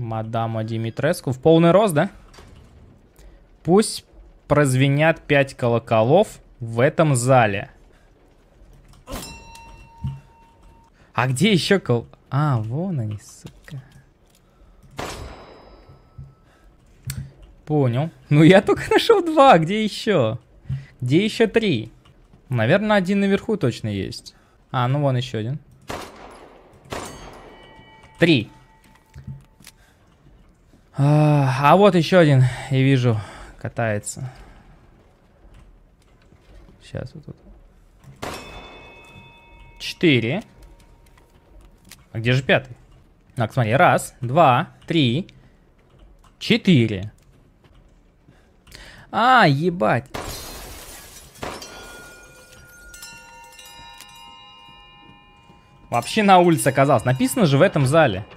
Мадама Димитреску. В полный рост, да? Пусть прозвенят пять колоколов в этом зале. А где еще кол... А, вон они, сука. Понял. Ну я только нашел два, где еще? Где еще три? Наверное, один наверху точно есть. А, ну вон еще один. Три. А, а, вот еще один, и вижу, катается. Сейчас вот тут. Четыре. А где же пятый? Так, смотри, раз, два, три, четыре. А, ебать. Вообще на улице оказалось. Написано же в этом зале.